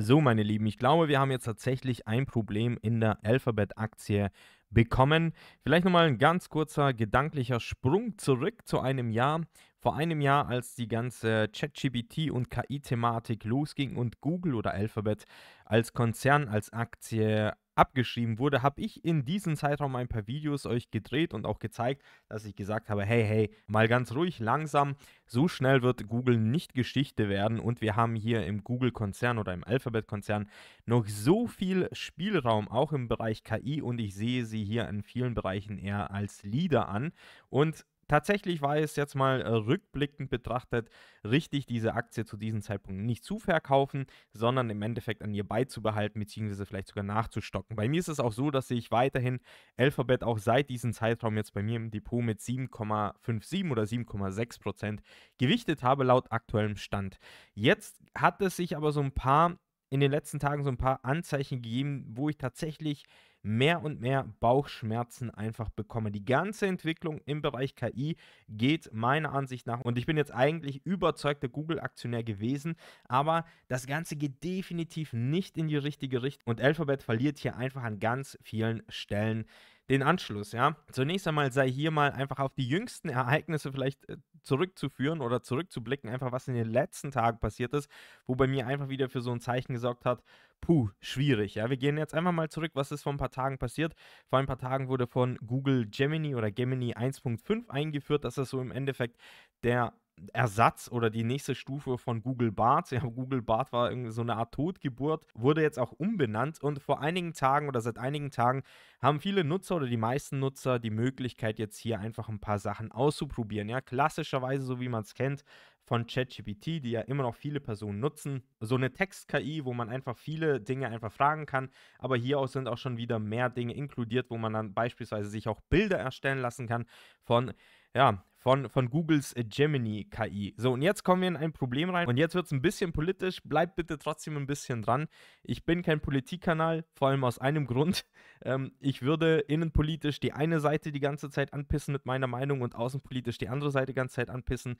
So, meine Lieben, ich glaube, wir haben jetzt tatsächlich ein Problem in der Alphabet-Aktie bekommen. Vielleicht nochmal ein ganz kurzer gedanklicher Sprung zurück zu einem Jahr, vor einem Jahr, als die ganze ChatGPT und KI-Thematik losging und Google oder Alphabet als Konzern, als Aktie abgeschrieben wurde, habe ich in diesem Zeitraum ein paar Videos euch gedreht und auch gezeigt, dass ich gesagt habe, hey, hey, mal ganz ruhig, langsam, so schnell wird Google nicht Geschichte werden und wir haben hier im Google-Konzern oder im Alphabet-Konzern noch so viel Spielraum, auch im Bereich KI und ich sehe sie hier in vielen Bereichen eher als Leader an und Tatsächlich war es jetzt mal äh, rückblickend betrachtet richtig, diese Aktie zu diesem Zeitpunkt nicht zu verkaufen, sondern im Endeffekt an ihr beizubehalten, bzw. vielleicht sogar nachzustocken. Bei mir ist es auch so, dass ich weiterhin Alphabet auch seit diesem Zeitraum jetzt bei mir im Depot mit 7,57 oder 7,6 Prozent gewichtet habe, laut aktuellem Stand. Jetzt hat es sich aber so ein paar, in den letzten Tagen so ein paar Anzeichen gegeben, wo ich tatsächlich mehr und mehr Bauchschmerzen einfach bekomme. Die ganze Entwicklung im Bereich KI geht meiner Ansicht nach, und ich bin jetzt eigentlich überzeugter Google-Aktionär gewesen, aber das Ganze geht definitiv nicht in die richtige Richtung und Alphabet verliert hier einfach an ganz vielen Stellen den Anschluss, ja. Zunächst einmal sei hier mal einfach auf die jüngsten Ereignisse vielleicht äh, zurückzuführen oder zurückzublicken, einfach was in den letzten Tagen passiert ist, wo bei mir einfach wieder für so ein Zeichen gesorgt hat, puh, schwierig. Ja, wir gehen jetzt einfach mal zurück, was ist vor ein paar Tagen passiert. Vor ein paar Tagen wurde von Google Gemini oder Gemini 1.5 eingeführt. Das ist so im Endeffekt der Ersatz oder die nächste Stufe von Google Bart. Ja, Google Bart war irgendwie so eine Art Totgeburt, wurde jetzt auch umbenannt und vor einigen Tagen oder seit einigen Tagen haben viele Nutzer oder die meisten Nutzer die Möglichkeit, jetzt hier einfach ein paar Sachen auszuprobieren. Ja, klassischerweise, so wie man es kennt, von ChatGPT, die ja immer noch viele Personen nutzen. So eine Text-KI, wo man einfach viele Dinge einfach fragen kann. Aber hier auch sind auch schon wieder mehr Dinge inkludiert, wo man dann beispielsweise sich auch Bilder erstellen lassen kann von ja, von, von Googles äh, Gemini-KI. So, und jetzt kommen wir in ein Problem rein. Und jetzt wird es ein bisschen politisch. Bleibt bitte trotzdem ein bisschen dran. Ich bin kein Politikkanal, vor allem aus einem Grund. Ähm, ich würde innenpolitisch die eine Seite die ganze Zeit anpissen mit meiner Meinung und außenpolitisch die andere Seite die ganze Zeit anpissen.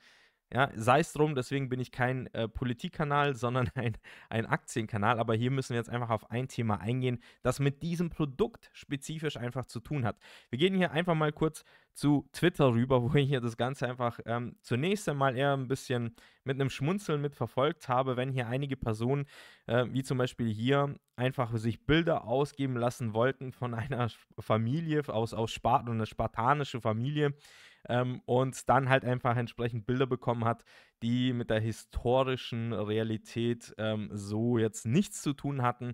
Ja, sei es drum, deswegen bin ich kein äh, Politikkanal, sondern ein, ein Aktienkanal. Aber hier müssen wir jetzt einfach auf ein Thema eingehen, das mit diesem Produkt spezifisch einfach zu tun hat. Wir gehen hier einfach mal kurz zu Twitter rüber, wo ich hier das Ganze einfach ähm, zunächst einmal eher ein bisschen mit einem Schmunzeln mitverfolgt habe, wenn hier einige Personen, äh, wie zum Beispiel hier einfach sich Bilder ausgeben lassen wollten von einer Familie aus, aus Spartan, eine spartanische Familie ähm, und dann halt einfach entsprechend Bilder bekommen hat, die mit der historischen Realität ähm, so jetzt nichts zu tun hatten.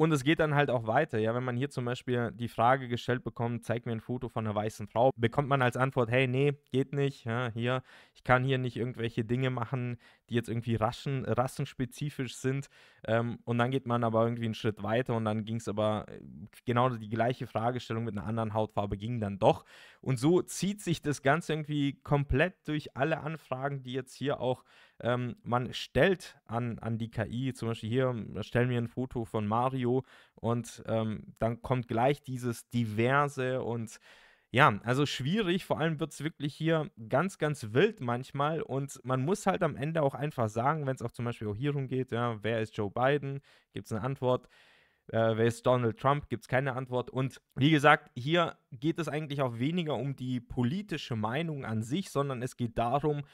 Und es geht dann halt auch weiter. Ja, wenn man hier zum Beispiel die Frage gestellt bekommt, zeig mir ein Foto von einer weißen Frau, bekommt man als Antwort, hey, nee, geht nicht. Ja, hier, ich kann hier nicht irgendwelche Dinge machen, die jetzt irgendwie raschen, rassenspezifisch sind. Ähm, und dann geht man aber irgendwie einen Schritt weiter und dann ging es aber äh, genau die gleiche Fragestellung mit einer anderen Hautfarbe ging dann doch. Und so zieht sich das Ganze irgendwie komplett durch alle Anfragen, die jetzt hier auch ähm, man stellt an, an die KI. Zum Beispiel hier, ähm, stellen wir ein Foto von Mario und ähm, dann kommt gleich dieses diverse und ja, also schwierig, vor allem wird es wirklich hier ganz, ganz wild manchmal und man muss halt am Ende auch einfach sagen, wenn es auch zum Beispiel auch hierum geht, ja, wer ist Joe Biden, gibt es eine Antwort, äh, wer ist Donald Trump, gibt es keine Antwort und wie gesagt, hier geht es eigentlich auch weniger um die politische Meinung an sich, sondern es geht darum,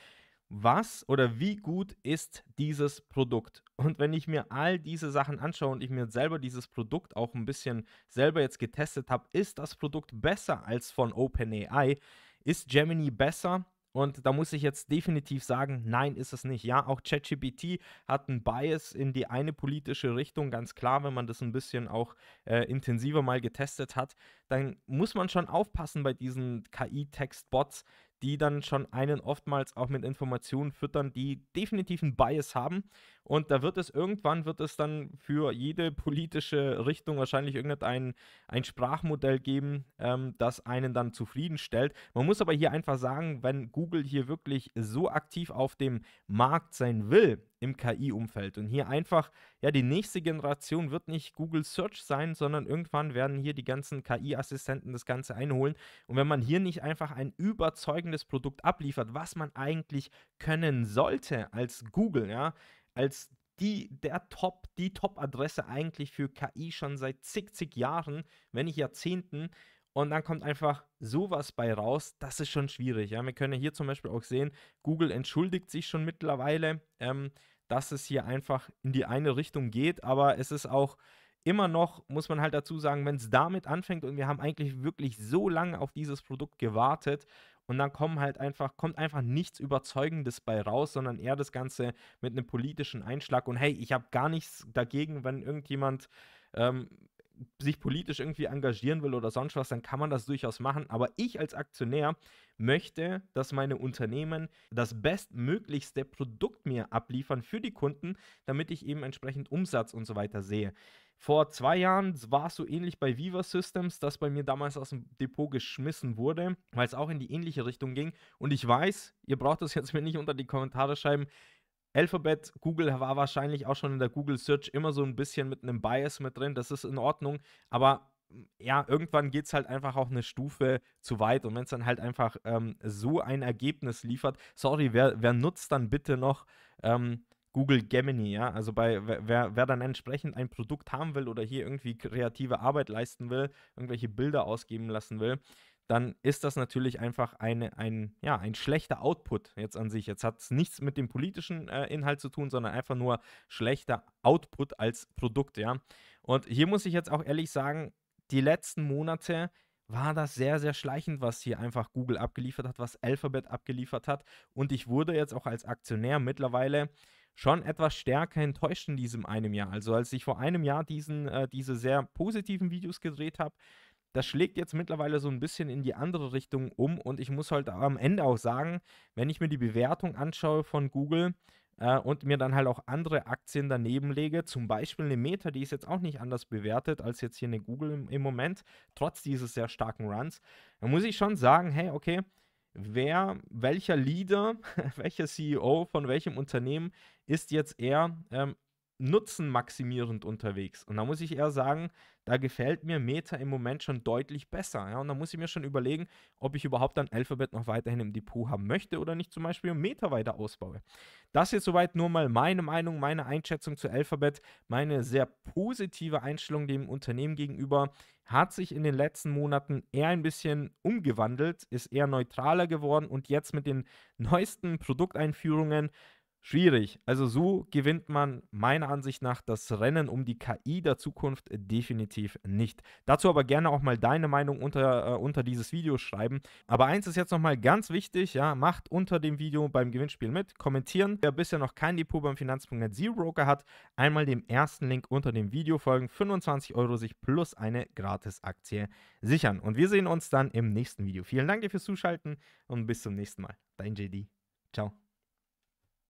was oder wie gut ist dieses Produkt? Und wenn ich mir all diese Sachen anschaue und ich mir selber dieses Produkt auch ein bisschen selber jetzt getestet habe, ist das Produkt besser als von OpenAI? Ist Gemini besser? Und da muss ich jetzt definitiv sagen, nein, ist es nicht. Ja, auch ChatGPT hat einen Bias in die eine politische Richtung, ganz klar, wenn man das ein bisschen auch äh, intensiver mal getestet hat. Dann muss man schon aufpassen bei diesen KI-Textbots, die dann schon einen oftmals auch mit Informationen füttern, die definitiv einen Bias haben. Und da wird es irgendwann, wird es dann für jede politische Richtung wahrscheinlich irgendein ein Sprachmodell geben, ähm, das einen dann zufriedenstellt. Man muss aber hier einfach sagen, wenn Google hier wirklich so aktiv auf dem Markt sein will, im KI-Umfeld. Und hier einfach, ja, die nächste Generation wird nicht Google Search sein, sondern irgendwann werden hier die ganzen KI-Assistenten das Ganze einholen. Und wenn man hier nicht einfach ein überzeugendes Produkt abliefert, was man eigentlich können sollte als Google, ja, als die, der Top, die Top-Adresse eigentlich für KI schon seit zig, zig Jahren, wenn nicht Jahrzehnten, und dann kommt einfach sowas bei raus, das ist schon schwierig. Ja? Wir können hier zum Beispiel auch sehen, Google entschuldigt sich schon mittlerweile. Ähm, dass es hier einfach in die eine Richtung geht. Aber es ist auch immer noch, muss man halt dazu sagen, wenn es damit anfängt und wir haben eigentlich wirklich so lange auf dieses Produkt gewartet und dann kommen halt einfach, kommt einfach nichts Überzeugendes bei raus, sondern eher das Ganze mit einem politischen Einschlag. Und hey, ich habe gar nichts dagegen, wenn irgendjemand ähm, sich politisch irgendwie engagieren will oder sonst was, dann kann man das durchaus machen. Aber ich als Aktionär möchte, dass meine Unternehmen das bestmöglichste Produkt mir abliefern für die Kunden, damit ich eben entsprechend Umsatz und so weiter sehe. Vor zwei Jahren war es so ähnlich bei Viva Systems, das bei mir damals aus dem Depot geschmissen wurde, weil es auch in die ähnliche Richtung ging. Und ich weiß, ihr braucht es jetzt mir nicht unter die Kommentare schreiben, Alphabet, Google war wahrscheinlich auch schon in der Google Search immer so ein bisschen mit einem Bias mit drin, das ist in Ordnung, aber mm, ja, irgendwann geht es halt einfach auch eine Stufe zu weit. Und wenn es dann halt einfach ähm, so ein Ergebnis liefert, sorry, wer, wer nutzt dann bitte noch ähm, Google Gemini, ja? Also bei wer, wer dann entsprechend ein Produkt haben will oder hier irgendwie kreative Arbeit leisten will, irgendwelche Bilder ausgeben lassen will, dann ist das natürlich einfach eine, ein, ja, ein schlechter Output jetzt an sich. Jetzt hat es nichts mit dem politischen äh, Inhalt zu tun, sondern einfach nur schlechter Output als Produkt, ja. Und hier muss ich jetzt auch ehrlich sagen, die letzten Monate war das sehr, sehr schleichend, was hier einfach Google abgeliefert hat, was Alphabet abgeliefert hat. Und ich wurde jetzt auch als Aktionär mittlerweile schon etwas stärker enttäuscht in diesem einem Jahr. Also als ich vor einem Jahr diesen, äh, diese sehr positiven Videos gedreht habe, das schlägt jetzt mittlerweile so ein bisschen in die andere Richtung um und ich muss halt am Ende auch sagen, wenn ich mir die Bewertung anschaue von Google, äh, und mir dann halt auch andere Aktien daneben lege. Zum Beispiel eine Meta, die ist jetzt auch nicht anders bewertet als jetzt hier eine Google im, im Moment, trotz dieses sehr starken Runs. dann muss ich schon sagen, hey, okay, wer, welcher Leader, welcher CEO von welchem Unternehmen ist jetzt eher ähm, Nutzen maximierend unterwegs. Und da muss ich eher sagen, da gefällt mir Meta im Moment schon deutlich besser. Ja? Und da muss ich mir schon überlegen, ob ich überhaupt dann Alphabet noch weiterhin im Depot haben möchte oder nicht zum Beispiel Meta weiter ausbaue. Das jetzt soweit nur mal meine Meinung, meine Einschätzung zu Alphabet. Meine sehr positive Einstellung dem Unternehmen gegenüber hat sich in den letzten Monaten eher ein bisschen umgewandelt, ist eher neutraler geworden und jetzt mit den neuesten Produkteinführungen Schwierig. Also so gewinnt man meiner Ansicht nach das Rennen um die KI der Zukunft definitiv nicht. Dazu aber gerne auch mal deine Meinung unter, äh, unter dieses Video schreiben. Aber eins ist jetzt nochmal ganz wichtig, ja, macht unter dem Video beim Gewinnspiel mit, kommentieren. Wer bisher noch kein Depot beim Finanz.net Zero Broker hat, einmal dem ersten Link unter dem Video folgen, 25 Euro sich plus eine Gratisaktie sichern. Und wir sehen uns dann im nächsten Video. Vielen Dank dir fürs Zuschalten und bis zum nächsten Mal. Dein JD. Ciao.